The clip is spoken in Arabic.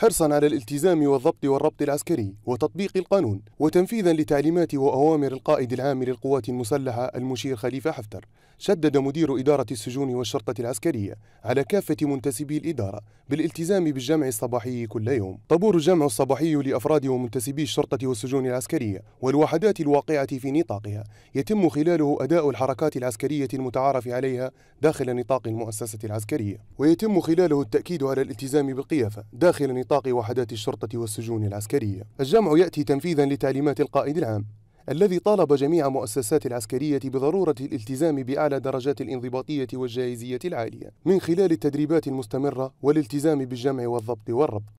حرصا على الالتزام والضبط والربط العسكري وتطبيق القانون وتنفيذا لتعليمات وأوامر القائد العام للقوات المسلحة المشير خليفة حفتر شدد مدير إدارة السجون والشرطة العسكرية على كافة منتسبي الإدارة بالالتزام بالجمع الصباحي كل يوم طابور الجمع الصباحي لأفراد ومنتسبي الشرطة والسجون العسكرية والوحدات الواقعة في نطاقها يتم خلاله أداء الحركات العسكرية المتعارف عليها داخل نطاق المؤسسة العسكرية ويتم خلاله التأكيد على الالتزام بالقيافة داخل نطاق إطلاق وحدات الشرطة والسجون العسكرية الجمع يأتي تنفيذا لتعليمات القائد العام الذي طالب جميع مؤسسات العسكرية بضرورة الالتزام بأعلى درجات الانضباطية والجاهزية العالية من خلال التدريبات المستمرة والالتزام بالجمع والضبط والربط